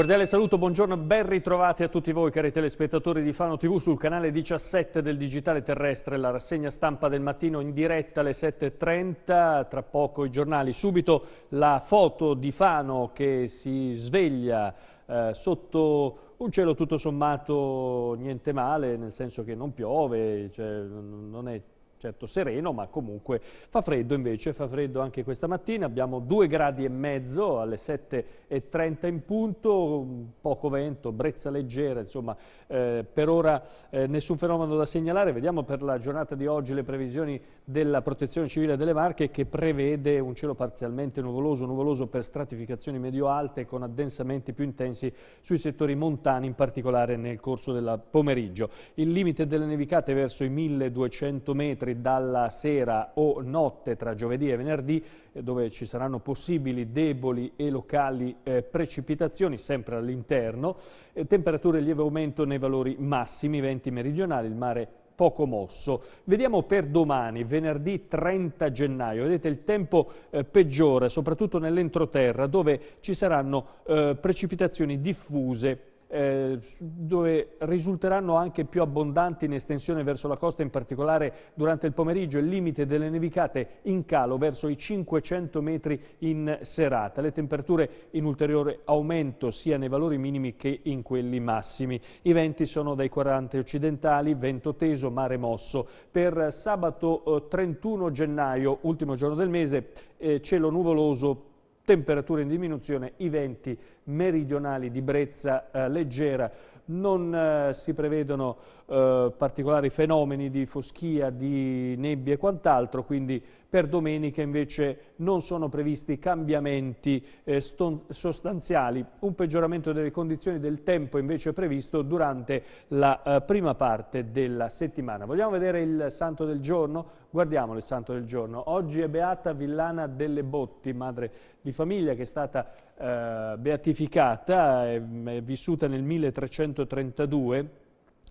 Cordiale saluto, buongiorno, ben ritrovati a tutti voi cari telespettatori di Fano TV sul canale 17 del Digitale Terrestre, la rassegna stampa del mattino in diretta alle 7.30, tra poco i giornali. Subito la foto di Fano che si sveglia eh, sotto un cielo tutto sommato niente male, nel senso che non piove, cioè, non è certo sereno, ma comunque fa freddo invece, fa freddo anche questa mattina, abbiamo 2 gradi e mezzo alle 7.30 in punto, poco vento, brezza leggera, insomma eh, per ora eh, nessun fenomeno da segnalare, vediamo per la giornata di oggi le previsioni della protezione civile delle Marche che prevede un cielo parzialmente nuvoloso, nuvoloso per stratificazioni medio-alte con addensamenti più intensi sui settori montani, in particolare nel corso del pomeriggio. Il limite delle nevicate verso i 1200 metri dalla sera o notte tra giovedì e venerdì, eh, dove ci saranno possibili deboli e locali eh, precipitazioni, sempre all'interno. Eh, temperature lieve aumento nei valori massimi, venti meridionali, il mare poco mosso. Vediamo per domani, venerdì 30 gennaio, vedete il tempo eh, peggiore, soprattutto nell'entroterra, dove ci saranno eh, precipitazioni diffuse eh, dove risulteranno anche più abbondanti in estensione verso la costa, in particolare durante il pomeriggio il limite delle nevicate in calo verso i 500 metri in serata. Le temperature in ulteriore aumento sia nei valori minimi che in quelli massimi. I venti sono dai 40 occidentali, vento teso, mare mosso. Per sabato 31 eh, gennaio, ultimo giorno del mese, eh, cielo nuvoloso temperature in diminuzione, i venti meridionali di brezza eh, leggera. Non eh, si prevedono eh, particolari fenomeni di foschia, di nebbia e quant'altro, quindi per domenica invece non sono previsti cambiamenti eh, sostanziali. Un peggioramento delle condizioni del tempo invece è previsto durante la eh, prima parte della settimana. Vogliamo vedere il santo del giorno? Guardiamo il santo del giorno. Oggi è Beata Villana delle Botti, madre di famiglia che è stata eh, beatificata, è, eh, è vissuta nel 1332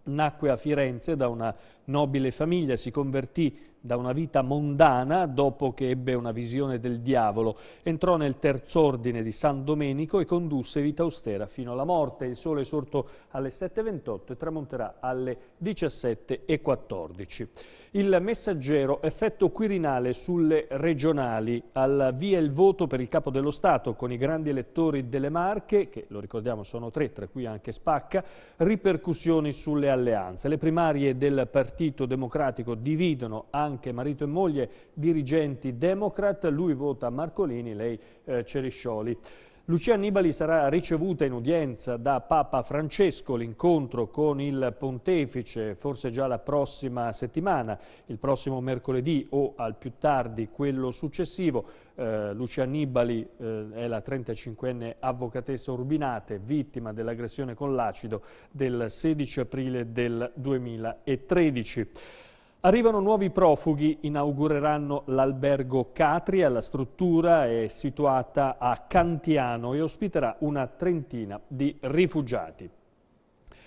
nacque a Firenze da una nobile famiglia, si convertì da una vita mondana dopo che ebbe una visione del diavolo. Entrò nel terzo ordine di San Domenico e condusse vita austera fino alla morte. Il sole è sorto alle 7.28 e tramonterà alle 17.14. Il messaggero effetto Quirinale sulle regionali al via il voto per il Capo dello Stato con i grandi elettori delle Marche, che lo ricordiamo sono tre, tra cui anche Spacca, ripercussioni sulle alleanze. Le primarie del partito Partito Democratico dividono anche marito e moglie dirigenti democrat, lui vota Marcolini, lei eh, Ceriscioli. Lucia Annibali sarà ricevuta in udienza da Papa Francesco, l'incontro con il pontefice forse già la prossima settimana, il prossimo mercoledì o al più tardi quello successivo. Eh, Lucia Annibali eh, è la 35enne avvocatessa Urbinate, vittima dell'aggressione con l'acido del 16 aprile del 2013. Arrivano nuovi profughi, inaugureranno l'albergo Catria, la struttura è situata a Cantiano e ospiterà una trentina di rifugiati.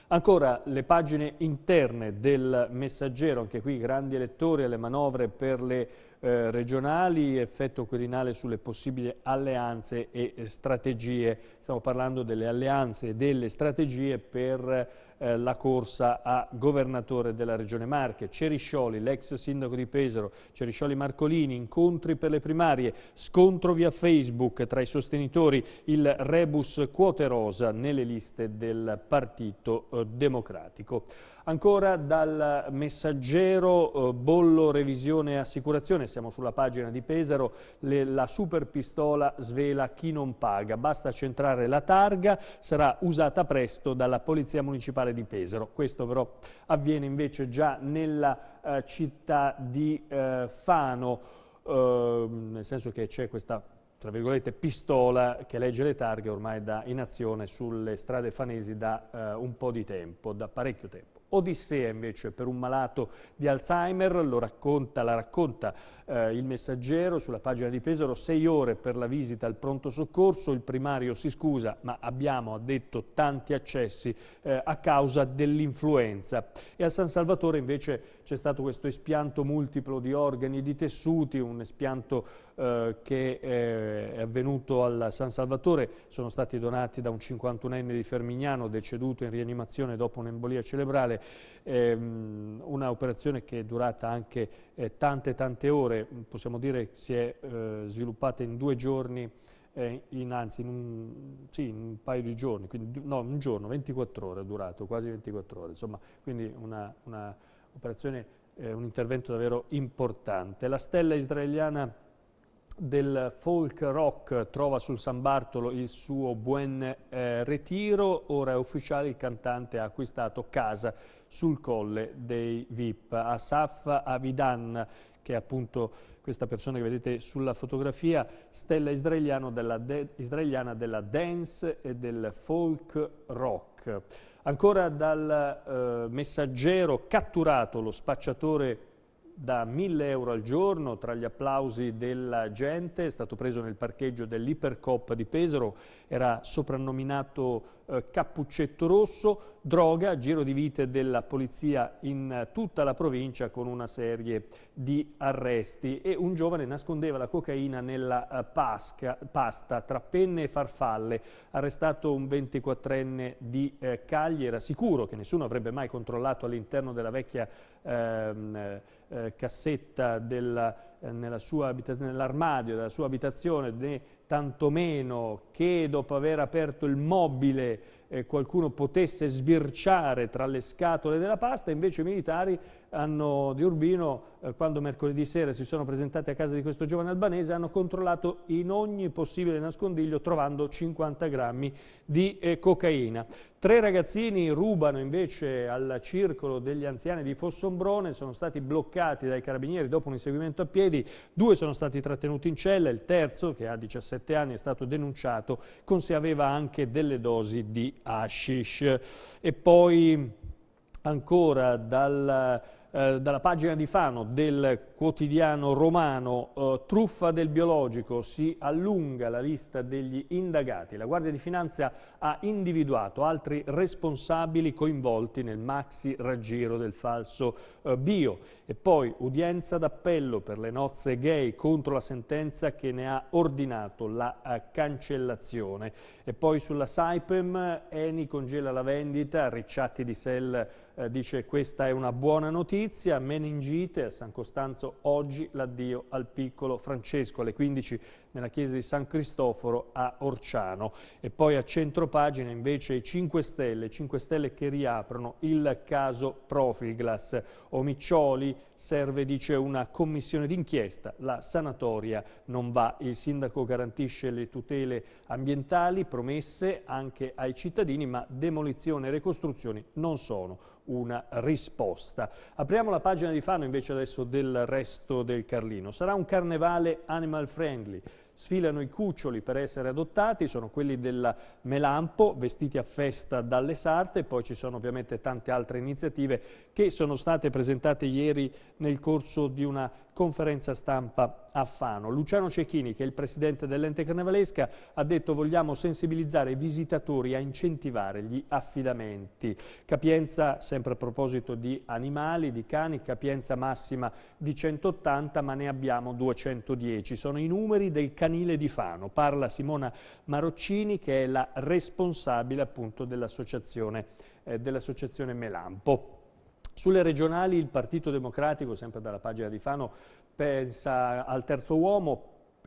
Ancora le pagine interne del messaggero, anche qui grandi elettori alle manovre per le eh, regionali, effetto Quirinale sulle possibili alleanze e eh, strategie. Stiamo parlando delle alleanze e delle strategie per eh, la corsa a governatore della Regione Marche. Ceriscioli, l'ex sindaco di Pesaro, Ceriscioli Marcolini, incontri per le primarie, scontro via Facebook tra i sostenitori, il rebus quote rosa nelle liste del Partito eh, Democratico. Ancora dal messaggero eh, bollo revisione assicurazione, siamo sulla pagina di Pesaro, le, la super pistola svela chi non paga, basta centrare la targa, sarà usata presto dalla Polizia Municipale centrale di Pesaro. Questo però avviene invece già nella eh, città di eh, Fano, eh, nel senso che c'è questa tra virgolette, pistola che legge le targhe ormai da, in azione sulle strade fanesi da eh, un po' di tempo, da parecchio tempo. Odissea invece per un malato di Alzheimer, racconta, la racconta eh, il messaggero sulla pagina di Pesaro, sei ore per la visita al pronto soccorso, il primario si scusa ma abbiamo, ha detto, tanti accessi eh, a causa dell'influenza. E a San Salvatore invece c'è stato questo espianto multiplo di organi e di tessuti, un espianto eh, che eh, è avvenuto al San Salvatore, sono stati donati da un 51enne di Fermignano deceduto in rianimazione dopo un'embolia cerebrale, ehm, una operazione che è durata anche eh, tante tante ore, possiamo dire che si è eh, sviluppata in due giorni eh, in, anzi in un, sì, in un, paio di giorni, quindi, no, un giorno, 24 ore è durato, quasi 24 ore, insomma, quindi una, una eh, un intervento davvero importante. La stella israeliana del folk rock trova sul San Bartolo il suo buon eh, ritiro, ora è ufficiale il cantante ha acquistato casa sul colle dei VIP. Asaf Avidan, che è appunto questa persona che vedete sulla fotografia, stella della de israeliana della dance e del folk rock. Ancora dal eh, messaggero catturato lo spacciatore da 1000 euro al giorno tra gli applausi della gente, è stato preso nel parcheggio dell'Ipercop di Pesaro, era soprannominato eh, cappuccetto rosso, droga, giro di vite della polizia in eh, tutta la provincia con una serie di arresti e un giovane nascondeva la cocaina nella eh, pasca, pasta tra penne e farfalle, arrestato un 24enne di eh, Cagli, era sicuro che nessuno avrebbe mai controllato all'interno della vecchia ehm, eh, cassetta della, eh, nell'armadio della sua abitazione né tantomeno che dopo aver aperto il mobile eh, qualcuno potesse sbirciare tra le scatole della pasta, invece i militari hanno, di Urbino, eh, quando mercoledì sera si sono presentati a casa di questo giovane albanese, hanno controllato in ogni possibile nascondiglio trovando 50 grammi di eh, cocaina. Tre ragazzini rubano invece al circolo degli anziani di Fossombrone, sono stati bloccati dai carabinieri dopo un inseguimento a piedi, due sono stati trattenuti in cella, il terzo, che ha 17 anni, è stato denunciato, con se aveva anche delle dosi di hashish e poi ancora dal eh, dalla pagina di Fano del quotidiano romano eh, Truffa del biologico, si allunga la lista degli indagati. La Guardia di Finanza ha individuato altri responsabili coinvolti nel maxi raggiro del falso eh, bio. E poi udienza d'appello per le nozze gay contro la sentenza che ne ha ordinato la eh, cancellazione. E poi sulla Saipem Eni congela la vendita, Ricciatti di Sell eh, dice questa è una buona notizia notizia, meningite a San Costanzo oggi l'addio al piccolo Francesco alle 15 nella chiesa di San Cristoforo a Orciano. E poi a centro pagina invece i 5 Stelle, 5 Stelle che riaprono il caso Profilglass. Omiccioli serve, dice, una commissione d'inchiesta, la sanatoria non va. Il sindaco garantisce le tutele ambientali promesse anche ai cittadini, ma demolizione e ricostruzioni non sono una risposta. Apriamo la pagina di Fano invece adesso del resto del Carlino. Sarà un carnevale animal friendly sfilano i cuccioli per essere adottati, sono quelli del Melampo, vestiti a festa dalle sarte, poi ci sono ovviamente tante altre iniziative che sono state presentate ieri nel corso di una conferenza stampa a Fano. Luciano Cecchini, che è il presidente dell'ente carnevalesca, ha detto vogliamo sensibilizzare i visitatori a incentivare gli affidamenti. Capienza, sempre a proposito di animali, di cani, capienza massima di 180 ma ne abbiamo 210. Sono i numeri del canile di Fano. Parla Simona Maroccini che è la responsabile appunto dell'associazione eh, dell Melampo. Sulle regionali il Partito Democratico, sempre dalla pagina di Fano, pensa al terzo uomo,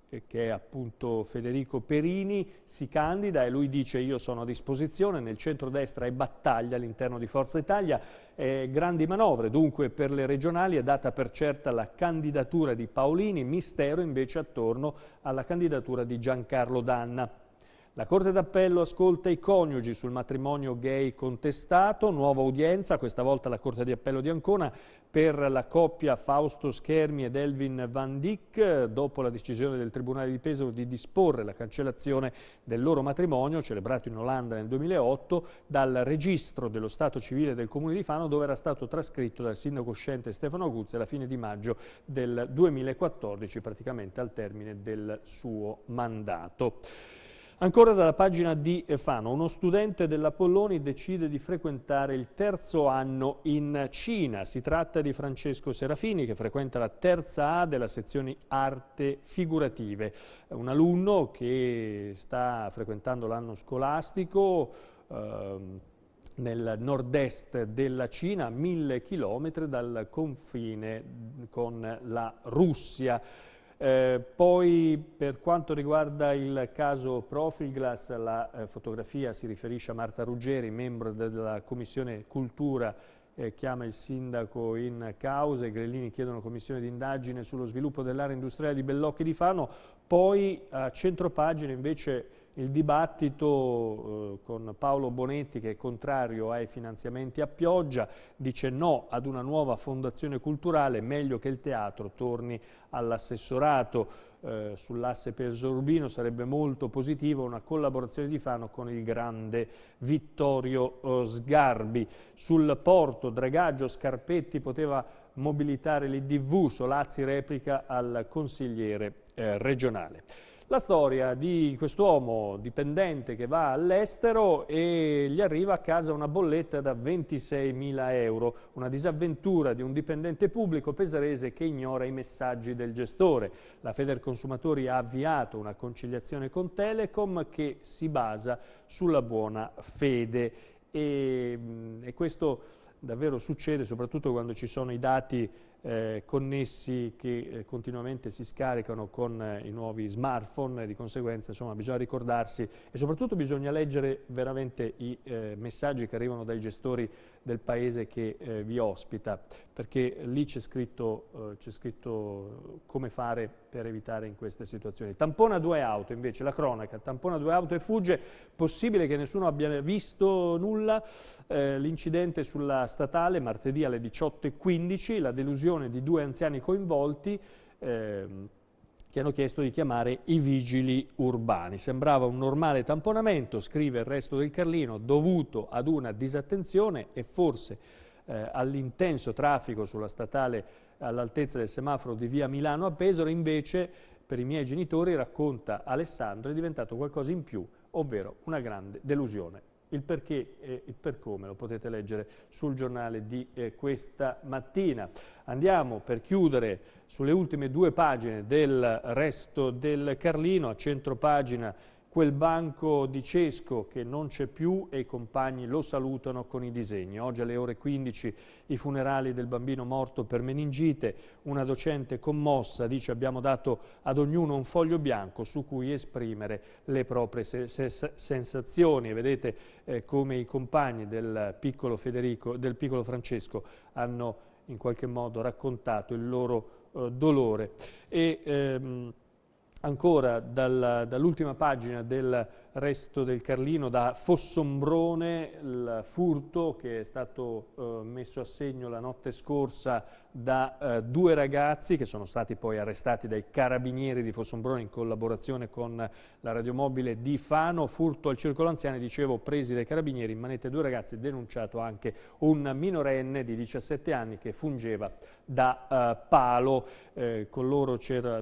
eh, che è appunto Federico Perini, si candida e lui dice io sono a disposizione, nel centro-destra è battaglia all'interno di Forza Italia, eh, grandi manovre dunque per le regionali è data per certa la candidatura di Paolini, mistero invece attorno alla candidatura di Giancarlo Danna. La Corte d'Appello ascolta i coniugi sul matrimonio gay contestato, nuova udienza, questa volta la Corte di Appello di Ancona, per la coppia Fausto Schermi ed Elvin Van Dyck, dopo la decisione del Tribunale di Pesaro di disporre la cancellazione del loro matrimonio, celebrato in Olanda nel 2008, dal registro dello Stato civile del Comune di Fano, dove era stato trascritto dal sindaco uscente Stefano Guzzi alla fine di maggio del 2014, praticamente al termine del suo mandato. Ancora dalla pagina di Fano, uno studente dell'Apolloni decide di frequentare il terzo anno in Cina. Si tratta di Francesco Serafini che frequenta la terza A della sezione Arte Figurative. Un alunno che sta frequentando l'anno scolastico ehm, nel nord-est della Cina, a mille chilometri dal confine con la Russia. Eh, poi per quanto riguarda il caso Profilglass, la eh, fotografia si riferisce a Marta Ruggeri, membro della Commissione Cultura, eh, chiama il sindaco in causa, i Grellini chiedono commissione d'indagine sullo sviluppo dell'area industriale di Bellocchi di Fano, poi a centropagina invece il dibattito eh, con Paolo Bonetti che è contrario ai finanziamenti a pioggia, dice no ad una nuova fondazione culturale, meglio che il teatro torni all'assessorato. Eh, Sull'asse Pesorbino sarebbe molto positiva una collaborazione di Fano con il grande Vittorio eh, Sgarbi. Sul porto Dragaggio Scarpetti poteva mobilitare l'IDV, Solazzi replica al consigliere eh, regionale. La storia di quest'uomo dipendente che va all'estero e gli arriva a casa una bolletta da 26.000 euro, una disavventura di un dipendente pubblico pesarese che ignora i messaggi del gestore. La Feder Consumatori ha avviato una conciliazione con Telecom che si basa sulla buona fede e, mm, e questo davvero succede soprattutto quando ci sono i dati eh, connessi che eh, continuamente si scaricano con eh, i nuovi smartphone e di conseguenza insomma, bisogna ricordarsi e soprattutto bisogna leggere veramente i eh, messaggi che arrivano dai gestori del paese che eh, vi ospita perché lì c'è scritto, eh, scritto, come fare per evitare in queste situazioni. Tampona due auto invece, la cronaca, tampona due auto e fugge, possibile che nessuno abbia visto nulla, l'incidente sulla statale martedì alle 18.15, la delusione associazione di due anziani coinvolti eh, che hanno chiesto di chiamare i vigili urbani. Sembrava un normale tamponamento, scrive il resto del Carlino, dovuto ad una disattenzione e forse eh, all'intenso traffico sulla statale all'altezza del semaforo di via Milano a Pesaro, invece per i miei genitori, racconta Alessandro, è diventato qualcosa in più, ovvero una grande delusione. Il perché e il per come lo potete leggere sul giornale di eh, questa mattina. Andiamo per chiudere sulle ultime due pagine del resto del Carlino, a centro pagina quel banco di Cesco che non c'è più e i compagni lo salutano con i disegni. Oggi alle ore 15 i funerali del bambino morto per meningite, una docente commossa dice abbiamo dato ad ognuno un foglio bianco su cui esprimere le proprie se se sensazioni. Vedete eh, come i compagni del piccolo, Federico, del piccolo Francesco hanno in qualche modo raccontato il loro eh, dolore. E, ehm, ancora dal, dall'ultima pagina del resto del Carlino, da Fossombrone, il furto che è stato eh, messo a segno la notte scorsa da eh, due ragazzi che sono stati poi arrestati dai carabinieri di Fossombrone in collaborazione con la radiomobile di Fano, furto al circolo anziani, dicevo, presi dai carabinieri, in manette due ragazzi, denunciato anche un minorenne di 17 anni che fungeva da eh, palo, eh, con loro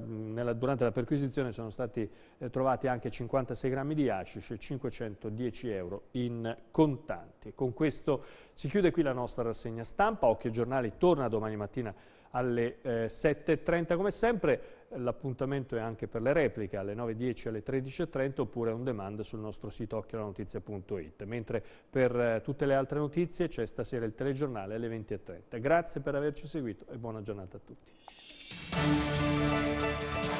nella, durante la perquisizione sono stati eh, trovati anche 56 grammi di acqua, hashish e 510 euro in contanti. Con questo si chiude qui la nostra rassegna stampa. Occhio Giornali torna domani mattina alle eh, 7.30 come sempre. L'appuntamento è anche per le repliche alle 9.10 alle 13.30 oppure on demand sul nostro sito occhiolanotizia.it. Mentre per eh, tutte le altre notizie c'è stasera il telegiornale alle 20.30. Grazie per averci seguito e buona giornata a tutti.